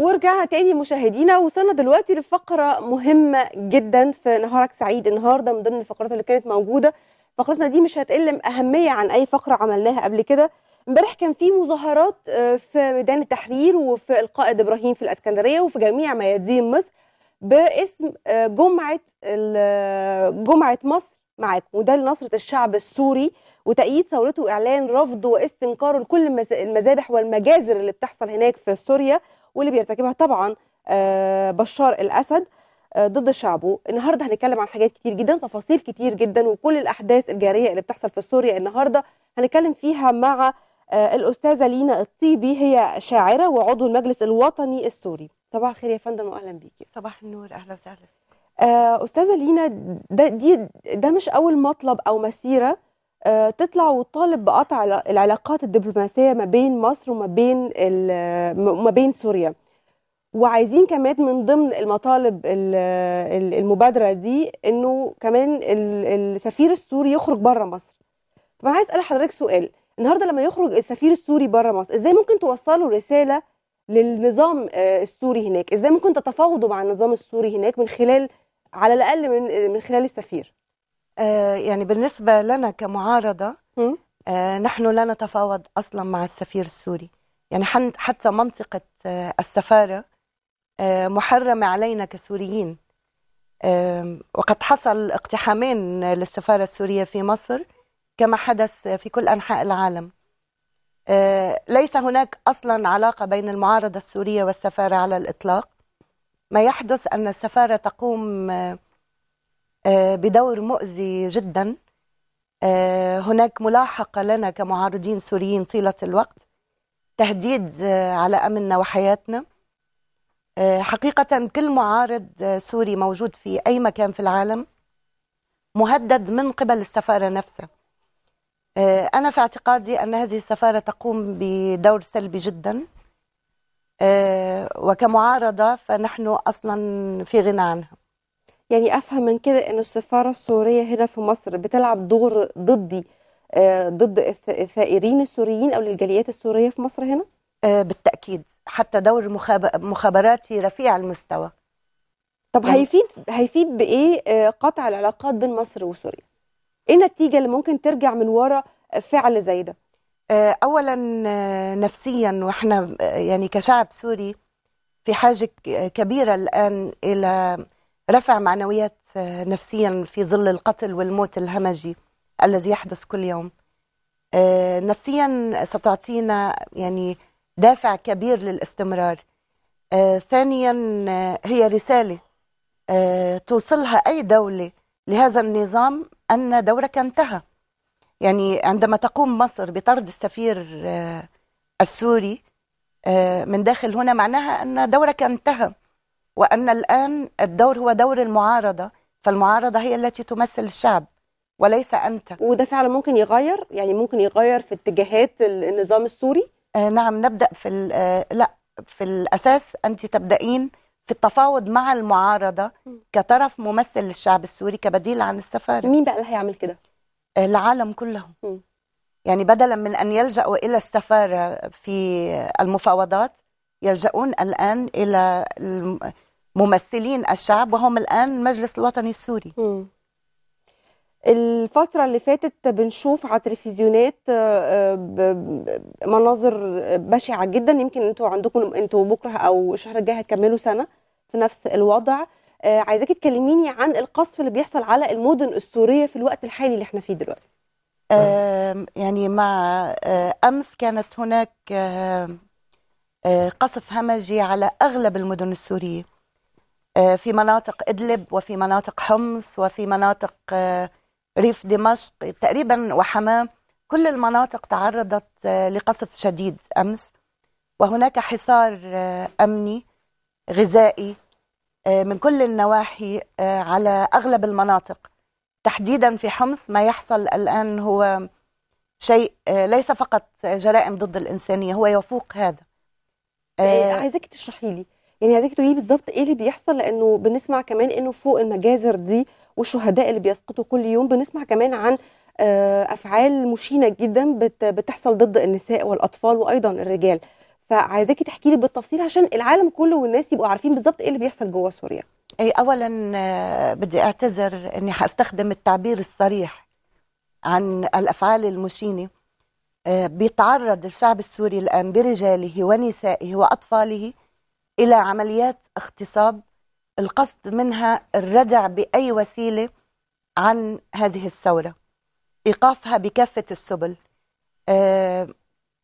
ورجعنا تاني مشاهدينا وصلنا دلوقتي لفقره مهمه جدا في نهارك سعيد النهارده من ضمن الفقرات اللي كانت موجوده فقرتنا دي مش هتقل اهميه عن اي فقره عملناها قبل كده امبارح كان في مظاهرات آه، في ميدان التحرير وفي القائد ابراهيم في الاسكندريه وفي جميع ميادين مصر باسم آه، جمعه آه، جمعه مصر معاكم وده لنصرة الشعب السوري وتأييد ثورته وإعلان رفضه واستنكاره لكل المذابح والمجازر اللي بتحصل هناك في سوريا واللي بيرتكبها طبعا آه، بشار الاسد آه، ضد شعبه النهارده هنتكلم عن حاجات كتير جدا تفاصيل كتير جدا وكل الاحداث الجاريه اللي بتحصل في سوريا النهارده هنتكلم فيها مع آه، الاستاذه لينا الطيبي هي شاعره وعضو المجلس الوطني السوري صباح الخير يا فندم واهلا بيكي صباح النور اهلا وسهلا استاذه لينا ده دي ده مش اول مطلب او مسيره آه، تطلع وتطالب بقطع العلاقات الدبلوماسيه ما بين مصر وما بين وما بين سوريا وعايزين كمان من ضمن المطالب المبادره دي انه كمان السفير السوري يخرج بره مصر طب انا عايز اسال حضرتك سؤال النهارده لما يخرج السفير السوري بره مصر ازاي ممكن توصله رساله للنظام آه، السوري هناك ازاي ممكن تتفاوضوا مع النظام السوري هناك من خلال على الاقل من من خلال السفير آه، يعني بالنسبة لنا كمعارضة آه، نحن لا نتفاوض أصلا مع السفير السوري يعني حتى منطقة آه، السفارة محرمة علينا كسوريين وقد حصل اقتحامين للسفارة السورية في مصر كما حدث في كل أنحاء العالم ليس هناك أصلا علاقة بين المعارضة السورية والسفارة على الإطلاق ما يحدث أن السفارة تقوم آه، بدور مؤذي جدا آه، هناك ملاحقة لنا كمعارضين سوريين طيلة الوقت تهديد آه، على أمننا وحياتنا حقيقة كل معارض سوري موجود في أي مكان في العالم مهدد من قبل السفارة نفسها أنا في اعتقادي أن هذه السفارة تقوم بدور سلبي جدا وكمعارضة فنحن أصلا في غنى عنها يعني افهم من كده ان السفاره السوريه هنا في مصر بتلعب دور ضدي آه، ضد الثائرين السوريين او للجاليات السوريه في مصر هنا؟ آه، بالتاكيد حتى دور مخابراتي رفيع المستوى. طب يعني هيفيد هيفيد بايه آه، قطع العلاقات بين مصر وسوريا؟ ايه النتيجه اللي ممكن ترجع من ورا فعل زي ده؟ اولا نفسيا واحنا يعني كشعب سوري في حاجه كبيره الان الى رفع معنويات آه، نفسيا في ظل القتل والموت الهمجي الذي يحدث كل يوم آه، نفسيا ستعطينا يعني دافع كبير للاستمرار آه، ثانيا هي رسالة توصلها أي دولة لهذا النظام أن دورك انتهى يعني عندما تقوم مصر بطرد السفير السوري من داخل هنا معناها أن دورك انتهى وأن الآن الدور هو دور المعارضة فالمعارضة هي التي تمثل الشعب وليس أنت وده فعلا ممكن يغير يعني ممكن يغير في اتجاهات النظام السوري آه نعم نبدأ في آه لا في الأساس أنت تبدأين في التفاوض مع المعارضة كطرف ممثل للشعب السوري كبديل عن السفارة مين بقى اللي هيعمل كده؟ آه العالم كله م. يعني بدلا من أن يلجأوا إلى السفارة في المفاوضات يلجؤون الآن إلى الم... ممثلين الشعب وهم الآن المجلس الوطني السوري الفترة اللي فاتت بنشوف على التلفزيونات آه، آه، مناظر بشعة جدا يمكن انتوا عندكم انتوا بكرة أو الشهر الجاي هتكملوا سنة في نفس الوضع آه، عايزاكي تكلميني عن القصف اللي بيحصل على المدن السورية في الوقت الحالي اللي احنا فيه دلوقتي يعني مع أمس كانت هناك قصف همجي على أغلب المدن السورية آه، في مناطق إدلب وفي مناطق حمص وفي مناطق آه، ريف دمشق تقريبا وحماه كل المناطق تعرضت آه، لقصف شديد أمس وهناك حصار أمني غذائي من كل النواحي على أغلب المناطق تحديدا في حمص ما يحصل الآن هو شيء ليس فقط جرائم ضد الإنسانية هو يفوق هذا إيه، عايزك تشرحي لي يعني عايزاكي تقولي لي بالظبط إيه اللي بيحصل، لإنه بنسمع كمان إنه فوق المجازر دي والشهداء اللي بيسقطوا كل يوم، بنسمع كمان عن آآ آه، أفعال مشينة جدًا بتحصل ضد النساء والأطفال وأيضًا الرجال، فعايزاكي تحكي لي بالتفصيل عشان العالم كله والناس يبقوا عارفين بالظبط إيه اللي بيحصل جوّه سوريا. اي أولًا آه، بدي أعتذر إني حاستخدم التعبير الصريح عن الأفعال المشينة، آه، بيتعرض الشعب السوري الآن برجاله ونسائه وأطفاله إلى عمليات اغتصاب القصد منها الردع بأي وسيلة عن هذه الثورة إيقافها بكافة السبل آه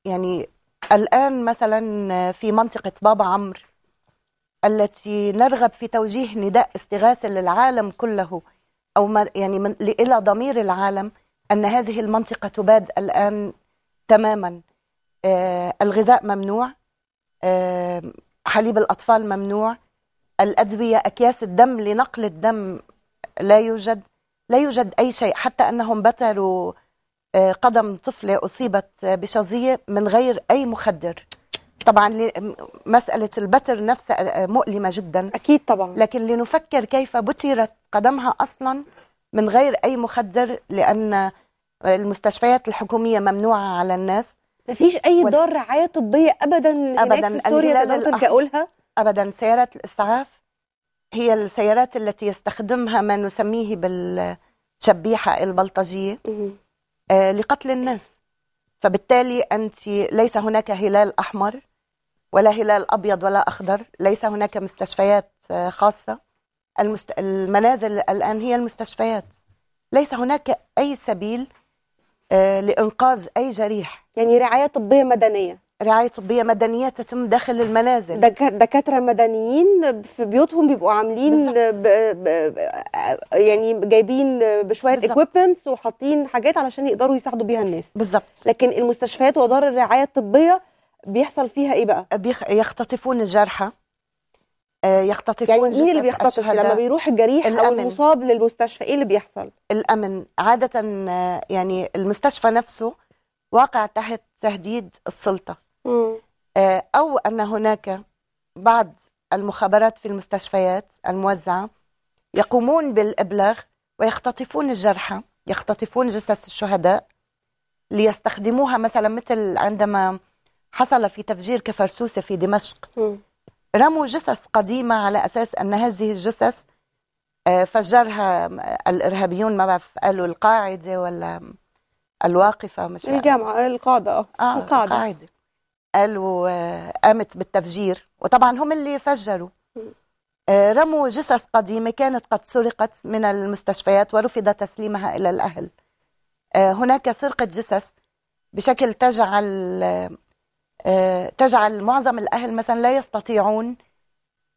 يعني الآن مثلا في منطقة بابا عمرو التي نرغب في توجيه نداء استغاثة للعالم كله أو يعني من إلى ضمير العالم أن هذه المنطقة تباد الآن تماما آه الغذاء ممنوع آه حليب الأطفال ممنوع الأدوية أكياس الدم لنقل الدم لا يوجد لا يوجد أي شيء حتى أنهم بتروا آه، قدم طفلة أصيبت بشظية من غير أي مخدر طبعا مسألة البتر نفسها آه، مؤلمة جدا أكيد طبعا لكن لنفكر كيف بترت قدمها أصلا من غير أي مخدر لأن المستشفيات الحكومية ممنوعة على الناس مفيش اي دار رعايه طبيه ابدا ابدا في سوريا تقدر تقولها ابدا سيارات الاسعاف هي السيارات التي يستخدمها ما نسميه بالشبيحه البلطجيه آه لقتل الناس فبالتالي انت ليس هناك هلال احمر ولا هلال ابيض ولا اخضر ليس هناك مستشفيات آه، خاصه المست... المنازل الان هي المستشفيات ليس هناك اي سبيل آه، لإنقاذ أي جريح يعني رعاية طبية مدنية رعاية طبية مدنية تتم داخل المنازل دكاترة مدنيين في بيوتهم بيبقوا عاملين ب... ب... يعني جايبين بشوية اكويبمنتس وحاطين حاجات علشان يقدروا يساعدوا بيها الناس بالظبط لكن المستشفيات ودار الرعاية الطبية بيحصل فيها ايه بقى؟ بيخ... يختطفون الجرحى آه، يختطفون يعني مين اللي بيختطف يعني لما بيروح الجريح الأمن. او المصاب للمستشفى ايه اللي بيحصل الامن عاده آه، يعني المستشفى نفسه واقع تحت تهديد السلطه م. آه، او ان هناك بعض المخابرات في المستشفيات الموزعه يقومون بالابلاغ ويختطفون الجرحى يختطفون جثث الشهداء ليستخدموها مثلا مثل عندما حصل في تفجير كفرسوسه في دمشق م. رموا جثث قديمة على أساس أن هذه الجثث آه، فجرها الإرهابيون ما بعرف قالوا القاعدة ولا الواقفة مش الجامعة القاعدة آه القاعدة القاعدة قالوا آه، قامت بالتفجير وطبعا هم اللي فجروا آه، رموا جثث قديمة كانت قد سرقت من المستشفيات ورفض تسليمها إلى الأهل هناك سرقة جثث بشكل تجعل آه، تجعل معظم الأهل مثلا لا يستطيعون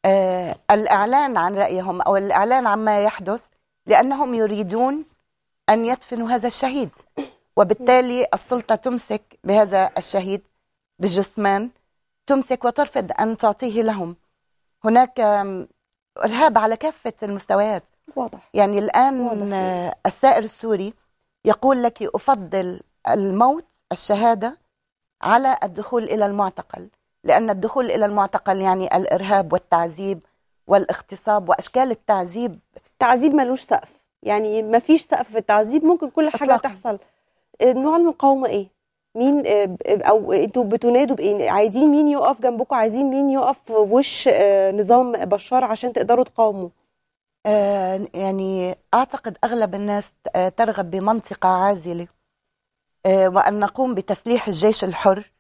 آه، الإعلان عن رأيهم أو الإعلان عما يحدث لأنهم يريدون أن يدفنوا هذا الشهيد وبالتالي السلطة تمسك بهذا الشهيد بالجثمان تمسك وترفض أن تعطيه لهم هناك إرهاب على كافة المستويات واضح يعني الآن واضح. آه، السائر السوري يقول لك أفضل الموت الشهادة على الدخول إلى المعتقل لأن الدخول إلى المعتقل يعني الإرهاب والتعذيب والاغتصاب وأشكال التعذيب تعذيب ملوش سقف يعني ما فيش سقف في التعذيب ممكن كل حاجة أطلع. تحصل نوع المقاومة إيه؟ مين آه، او انتوا بتنادوا بايه عايزين مين يقف جنبكم عايزين مين يقف في وش آه، نظام بشار عشان تقدروا تقاوموا آه، يعني اعتقد اغلب الناس ترغب بمنطقه عازله آه، وأن نقوم بتسليح الجيش الحر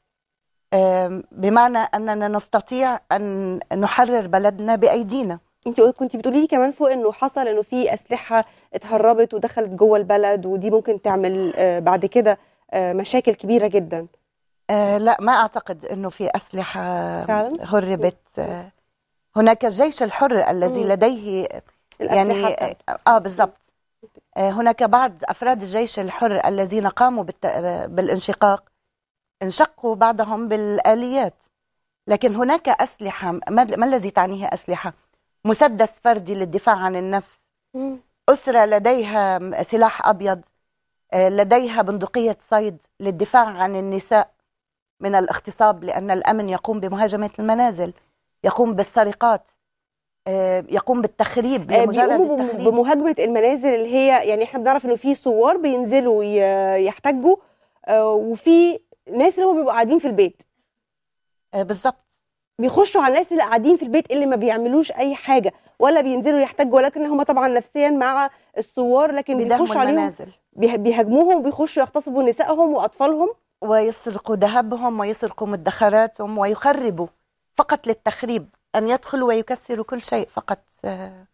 آه، بمعنى أننا نستطيع أن نحرر بلدنا بأيدينا انت كنت بتقولي لي كمان فوق انه حصل انه في اسلحه اتهربت ودخلت جوه البلد ودي ممكن تعمل آه، بعد كده مشاكل كبيره جدا آه لا ما اعتقد انه في اسلحه فعلا؟ هربت هناك الجيش الحر الذي لديه يعني بتاعت. اه بالضبط آه، هناك بعض أفراد الجيش الحر الذين قاموا آه، بالانشقاق انشقوا بعضهم بالآليات لكن هناك أسلحة ما الذي تعنيه أسلحة؟ مسدس فردي للدفاع عن النفس أسرة لديها سلاح أبيض آه، لديها بندقية صيد للدفاع عن النساء من الاغتصاب لأن الأمن يقوم بمهاجمة المنازل يقوم بالسرقات آه، يقوم بالتخريب بمجرد آه، التخريب بمهاجمه المنازل اللي هي يعني احنا بنعرف انه في ثوار بينزلوا يحتجوا آه، وفي ناس اللي هم بيبقوا قاعدين في البيت بالظبط بيخشوا على الناس اللي قاعدين في البيت اللي ما بيعملوش اي حاجه ولا بينزلوا يحتجوا ولكن هم طبعا نفسيا مع الثوار لكن بيخشوا عليهم المنازل. بيهاجموهم وبيخشوا يغتصبوا نسائهم واطفالهم ويسرقوا ذهبهم ويسرقوا مدخراتهم ويخربوا فقط للتخريب أن يدخل ويكسر كل شيء فقط آه،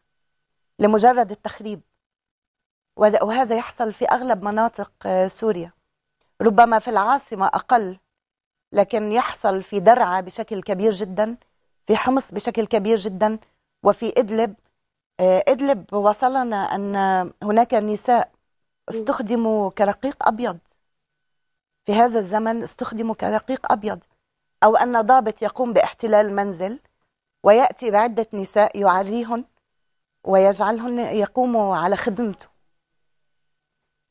لمجرد التخريب وهذا يحصل في أغلب مناطق آه، سوريا ربما في العاصمة أقل لكن يحصل في درعا بشكل كبير جدا في حمص بشكل كبير جدا وفي إدلب آه، إدلب وصلنا أن هناك نساء استخدموا كرقيق أبيض في هذا الزمن استخدموا كرقيق أبيض أو أن ضابط يقوم باحتلال منزل ويأتي بعدة نساء يعريهن ويجعلهن يقوموا على خدمته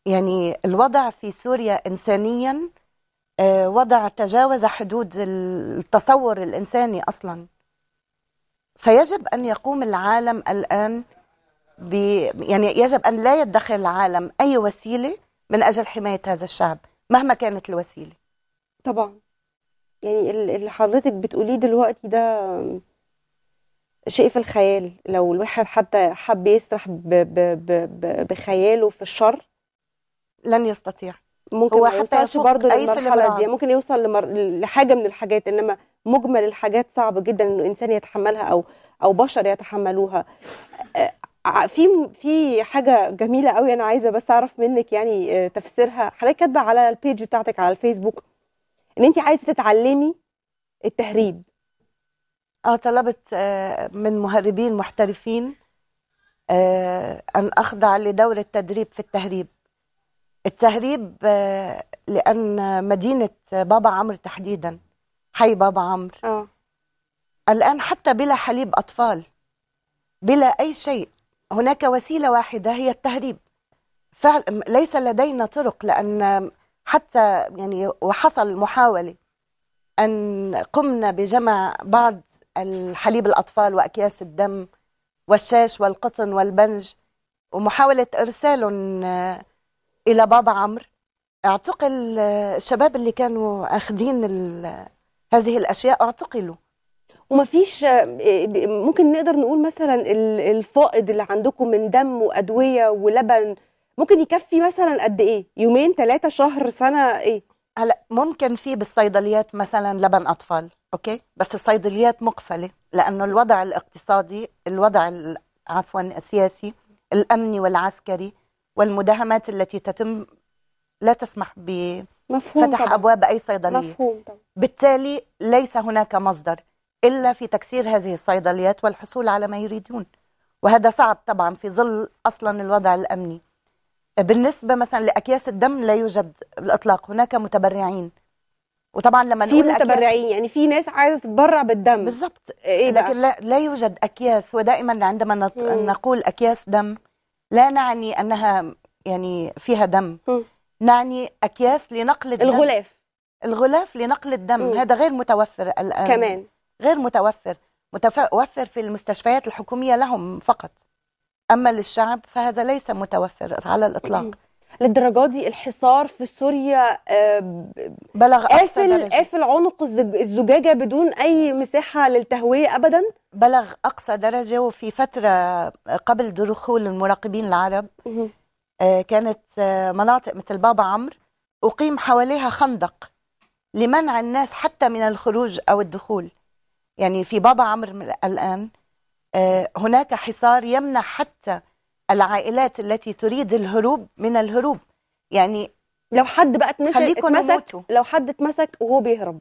يعني الوضع في سوريا إنسانيا آه، وضع تجاوز حدود التصور الإنساني أصلا فيجب أن يقوم العالم الآن ب... يعني يجب أن لا يدخل العالم أي وسيلة من أجل حماية هذا الشعب مهما كانت الوسيلة طبعا يعني اللي حضرتك بتقوليه دلوقتي ده شيء في الخيال لو الواحد حتى حب يسرح ب ب ب بخياله في الشر لن يستطيع ممكن هو حتى يوصلش برضه للمرحله دي ممكن يوصل لمر... لحاجه من الحاجات انما مجمل الحاجات صعب جدا انه انسان يتحملها او او بشر يتحملوها في في حاجه جميله قوي انا عايزه بس اعرف منك يعني آه، تفسيرها حضرتك كاتبه على البيج بتاعتك على الفيسبوك ان انت عايزه تتعلمي التهريب اه طلبت آه، من مهربين محترفين آه، ان اخضع لدوره تدريب في التهريب التهريب آه، لان مدينه بابا عمرو تحديدا حي بابا عمرو الان حتى بلا حليب اطفال بلا اي شيء هناك وسيله واحده هي التهريب فعلا ليس لدينا طرق لان حتى يعني وحصل محاوله ان قمنا بجمع بعض الحليب الأطفال وأكياس الدم والشاش والقطن والبنج ومحاولة إرسالهم آه، إلى بابا عمرو اعتقل آه، الشباب اللي كانوا أخذين هذه الأشياء اعتقلوا وما فيش آه، ممكن نقدر نقول مثلا الفائض اللي عندكم من دم وأدوية ولبن ممكن يكفي مثلا قد إيه يومين ثلاثة شهر سنة إيه هلا ممكن في بالصيدليات مثلا لبن أطفال اوكي بس الصيدليات مقفله لانه الوضع الاقتصادي الوضع عفوا السياسي الامني والعسكري والمداهمات التي تتم لا تسمح ب بفتح ابواب اي صيدليه مفهوم طبعا. بالتالي ليس هناك مصدر الا في تكسير هذه الصيدليات والحصول على ما يريدون وهذا صعب طبعا في ظل اصلا الوضع الامني بالنسبه مثلا لاكياس الدم لا يوجد الاطلاق هناك متبرعين وطبعا لما نقول في متبرعين يعني في ناس عايزه تتبرع بالدم بالظبط إيه لكن لا, لا يوجد اكياس ودائما عندما نط... نقول اكياس دم لا نعني انها يعني فيها دم نعني اكياس لنقل الدم الغلاف الغلاف لنقل الدم مم. هذا غير متوفر الان كمان غير متوفر متوفر في المستشفيات الحكوميه لهم فقط اما للشعب فهذا ليس متوفر على الاطلاق مم. للدرجه دي الحصار في سوريا بلغ قافل قافل عنق الزجاجه بدون اي مساحه للتهويه ابدا بلغ اقصى درجه وفي فتره قبل دخول المراقبين العرب آه، كانت آه، مناطق مثل بابا عمرو اقيم حواليها خندق لمنع الناس حتى من الخروج او الدخول يعني في بابا عمرو الان آه، هناك حصار يمنع حتى العائلات التي تريد الهروب من الهروب يعني لو حد بقى اتمسك لو حد اتمسك وهو بيهرب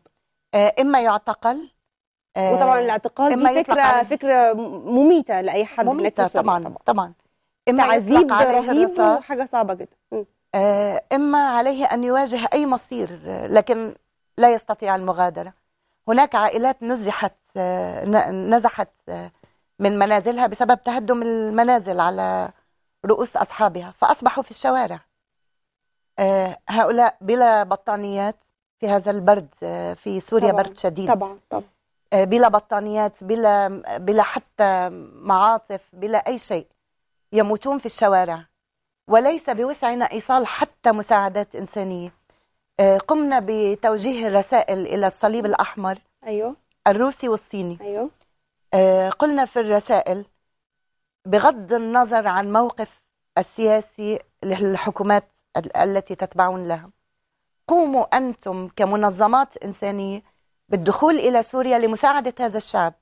آه، اما يعتقل آه، وطبعا الاعتقال دي فكره فكره مميته لاي حد مميته طبعا طبعا, اما تعذيب رهيب وحاجه صعبه جدا آه، اما عليه ان يواجه اي مصير لكن لا يستطيع المغادره هناك عائلات نزحت نزحت من منازلها بسبب تهدم المنازل على رؤوس أصحابها فأصبحوا في الشوارع آه، هؤلاء بلا بطانيات في هذا البرد آه، في سوريا طبعًا برد شديد طبعا طبعا آه، بلا بطانيات بلا بلا حتى معاطف بلا أي شيء يموتون في الشوارع وليس بوسعنا إيصال حتى مساعدات إنسانية قمنا بتوجيه الرسائل إلى الصليب الأحمر أيوه الروسي والصيني أيوه آه، قلنا في الرسائل بغض النظر عن موقف السياسي للحكومات التي تتبعون لها قوموا أنتم كمنظمات إنسانية بالدخول إلى سوريا لمساعدة هذا الشعب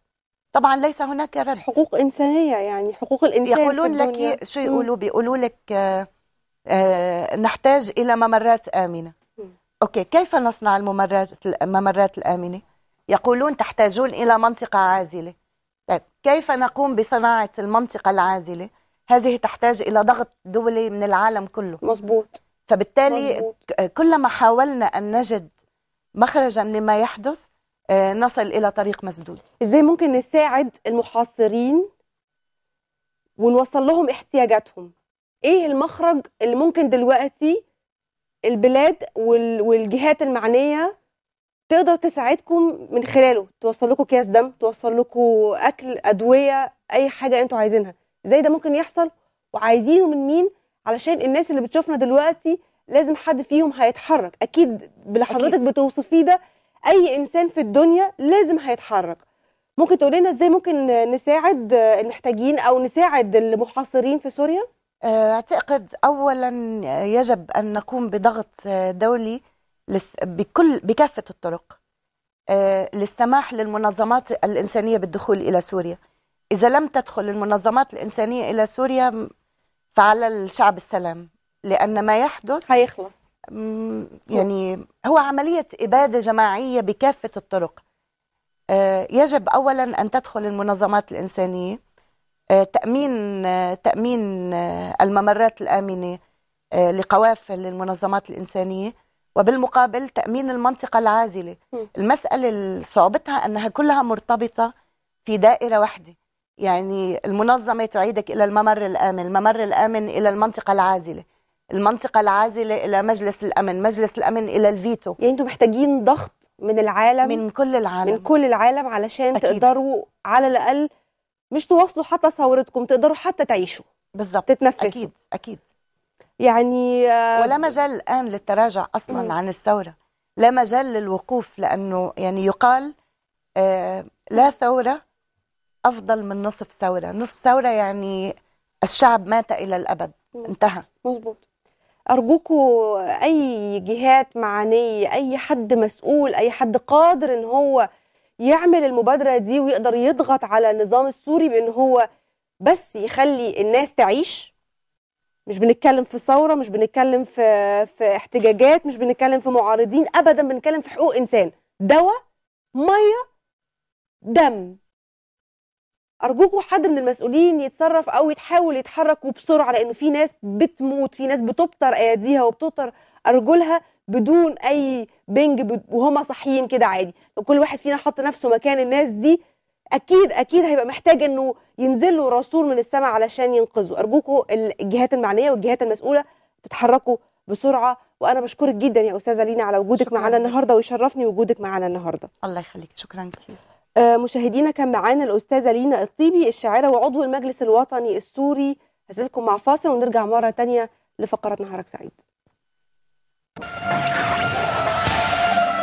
طبعا ليس هناك رد حقوق إنسانية يعني حقوق الإنسان يقولون لك شو يقولوا بيقولوا لك آه، آه، نحتاج إلى ممرات آمنة أوكي كيف نصنع الممرات الممرات الآمنة يقولون تحتاجون إلى منطقة عازلة طيب كيف نقوم بصناعة المنطقة العازلة؟ هذه تحتاج إلى ضغط دولي من العالم كله مظبوط فبالتالي مزبوط. كلما حاولنا أن نجد مخرجا لما يحدث آه، نصل إلى طريق مسدود إزاي ممكن نساعد المحاصرين ونوصل لهم احتياجاتهم إيه المخرج اللي ممكن دلوقتي البلاد والجهات المعنية تقدر تساعدكم من خلاله توصل لكم اكياس دم توصل لكم اكل ادويه اي حاجه انتوا عايزينها ازاي ده ممكن يحصل وعايزينه من مين علشان الناس اللي بتشوفنا دلوقتي لازم حد فيهم هيتحرك اكيد باللي حضرتك بتوصفيه ده اي انسان في الدنيا لازم هيتحرك ممكن تقول لنا ازاي ممكن نساعد المحتاجين او نساعد المحاصرين في سوريا اعتقد اولا يجب ان نقوم بضغط دولي بكل بكافة الطرق آه، للسماح للمنظمات الإنسانية بالدخول إلى سوريا إذا لم تدخل المنظمات الإنسانية إلى سوريا فعلى الشعب السلام لأن ما يحدث هيخلص يعني هو عملية إبادة جماعية بكافة الطرق آه، يجب أولا أن تدخل المنظمات الإنسانية آه، تأمين تأمين الممرات الآمنة لقوافل المنظمات الإنسانية وبالمقابل تأمين المنطقة العازلة المسألة صعوبتها أنها كلها مرتبطة في دائرة واحدة يعني المنظمة تعيدك إلى الممر الآمن الممر الآمن إلى المنطقة العازلة المنطقة العازلة إلى مجلس الأمن مجلس الأمن إلى الفيتو يعني أنتم محتاجين ضغط من العالم من كل العالم من كل العالم علشان أكيد. تقدروا على الأقل مش تواصلوا حتى ثورتكم تقدروا حتى تعيشوا بالظبط تتنفسوا أكيد أكيد يعني آه، ولا مجال الآن للتراجع أصلا مم. عن الثورة لا مجال للوقوف لأنه يعني يقال آه، لا ثورة أفضل من نصف ثورة نصف ثورة يعني الشعب مات إلى الأبد انتهى مظبوط أرجوكوا أي جهات معنية أي حد مسؤول أي حد قادر إن هو يعمل المبادرة دي ويقدر يضغط على النظام السوري بإن هو بس يخلي الناس تعيش مش بنتكلم في ثوره مش بنتكلم في في احتجاجات مش بنتكلم في معارضين ابدا بنتكلم في حقوق انسان دواء ميه دم ارجوكوا حد من المسؤولين يتصرف او يتحاول يتحرك وبسرعه لانه في ناس بتموت في ناس بتبتر اياديها وبتبتر ارجلها بدون اي بنج وهما صاحيين كده عادي كل واحد فينا حط نفسه مكان الناس دي اكيد اكيد هيبقى محتاج انه ينزل له رسول من السماء علشان ينقذه ارجوكم الجهات المعنيه والجهات المسؤوله تتحركوا بسرعه وانا بشكرك جدا يا استاذه لينا على وجودك معانا النهارده ويشرفني وجودك معانا النهارده الله يخليك شكرا كتير آه مشاهدينا كان معانا الاستاذه لينا الطيبي الشاعره وعضو المجلس الوطني السوري هسيبكم مع فاصل ونرجع مره تانية لفقره نهارك سعيد